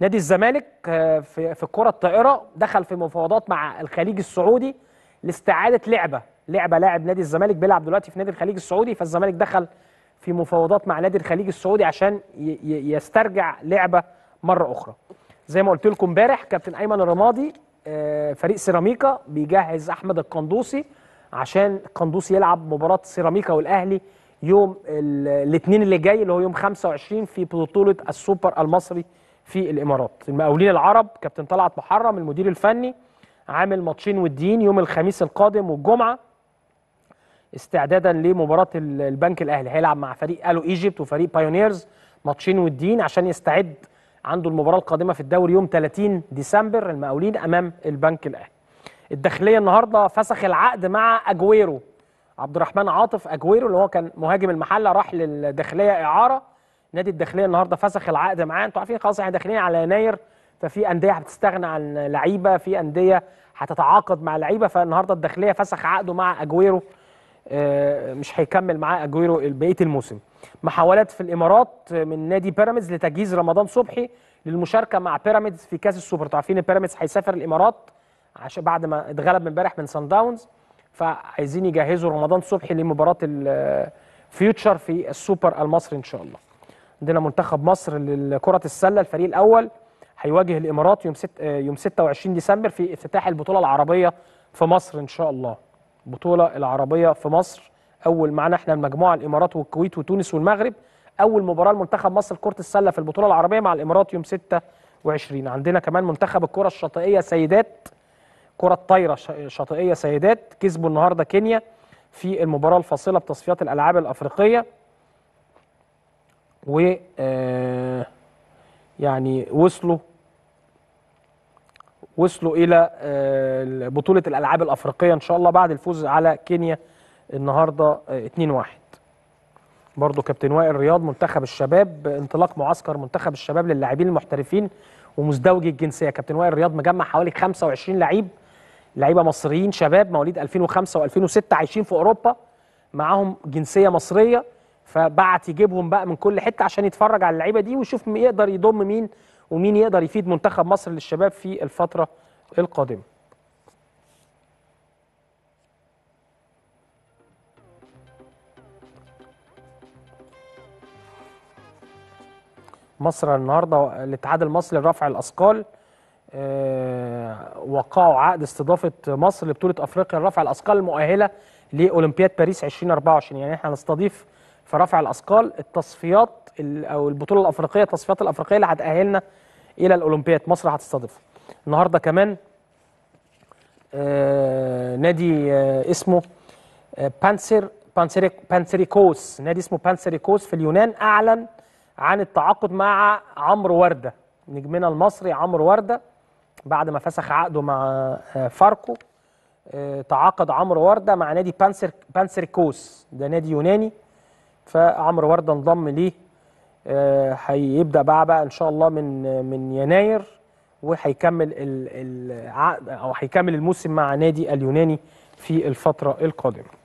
نادي الزمالك آه، في في الكره الطائره دخل في مفاوضات مع الخليج السعودي لاستعاده لعبه لعبه لاعب نادي الزمالك بيلعب دلوقتي في نادي الخليج السعودي فالزمالك دخل في مفاوضات مع نادي الخليج السعودي عشان يسترجع لعبه مره اخرى زي ما قلت لكم امبارح كابتن ايمن الرمادي آه، فريق سيراميكا بيجهز احمد القندوسي عشان القندوسي يلعب مباراه سيراميكا والاهلي يوم الاثنين اللي جاي اللي هو يوم 25 في بطوله السوبر المصري في الامارات المقاولين العرب كابتن طلعت محرم المدير الفني عامل ماتشين والدين يوم الخميس القادم والجمعه استعدادا لمباراه البنك الاهلي هيلعب مع فريق الو ايجيبت وفريق بايونيرز ماتشين والدين عشان يستعد عنده المباراه القادمه في الدوري يوم 30 ديسمبر المقاولين امام البنك الاهلي الداخليه النهارده فسخ العقد مع اجويرو عبد الرحمن عاطف اجويرو اللي هو كان مهاجم المحله راح للداخليه اعاره نادي الداخليه النهارده فسخ العقد معاه انتوا عارفين خلاص احنا داخلين على يناير ففي انديه هتستغنى عن لعيبه في انديه هتتعاقد مع لعيبه فالنهارده الداخليه فسخ عقده مع اجويرو آه، مش هيكمل معاه اجويرو بقيه الموسم محاولات في الامارات آه، من نادي بيراميدز لتجهيز رمضان صبحي للمشاركه مع بيراميدز في كاس السوبر انتوا عارفين بيراميدز هيسافر الامارات عشان بعد ما اتغلب امبارح من سان داونز فعايزين يجهزوا رمضان صبحي لمباراه الفيوتشر آه، في السوبر المصري ان شاء الله عندنا منتخب مصر لكرة السلة الفريق الأول هيواجه الإمارات يوم, ست آه، يوم 26 ديسمبر في افتتاح البطولة العربية في مصر إن شاء الله البطولة العربية في مصر أول معانا إحنا المجموعة الإمارات والكويت وتونس والمغرب أول مباراة لمنتخب مصر لكرة السلة في البطولة العربية مع الإمارات يوم 26 عندنا كمان منتخب الكرة الشاطئية سيدات كرة طايرة شاطئية سيدات كسبوا النهاردة كينيا في المباراة الفاصلة بتصفيات الألعاب الأفريقية و آه، يعني وصلوا وصلوا الى آه، بطوله الالعاب الافريقيه ان شاء الله بعد الفوز على كينيا النهارده 2-1 آه، برضو كابتن وائل رياض منتخب الشباب انطلاق معسكر منتخب الشباب للاعبين المحترفين ومزدوجي الجنسيه كابتن وائل رياض مجمع حوالي 25 لعيب لعيبه مصريين شباب مواليد 2005 و2006 عايشين في اوروبا معاهم جنسيه مصريه فبعت يجيبهم بقى من كل حته عشان يتفرج على اللعيبه دي ويشوف يقدر يضم مين ومين يقدر يفيد منتخب مصر للشباب في الفتره القادمه مصر النهارده الاتحاد المصري لرفع الاثقال آه، وقعوا عقد استضافه مصر لبطوله افريقيا لرفع الاثقال المؤهله لاولمبياد باريس 2024 يعني احنا هنستضيف في رفع الاثقال التصفيات او البطوله الافريقيه التصفيات الافريقيه اللي هتاهلنا الى الاولمبياد مصر هتستضيفها النهارده كمان آه نادي آه اسمه بانسر آه، بانسير بانسيريكوس نادي اسمه بانسيريكوس في اليونان اعلن عن التعاقد مع عمرو ورده نجمنا المصري عمرو ورده بعد ما فسخ عقده مع آه، فاركو آه، تعاقد عمرو ورده مع نادي بانسر بانسيريكوس ده نادي يوناني فعمرو ورده انضم ليه آه، هيبدا بقى بقى ان شاء الله من من يناير وهيكمل العقد او هيكمل الموسم مع نادي اليوناني في الفتره القادمه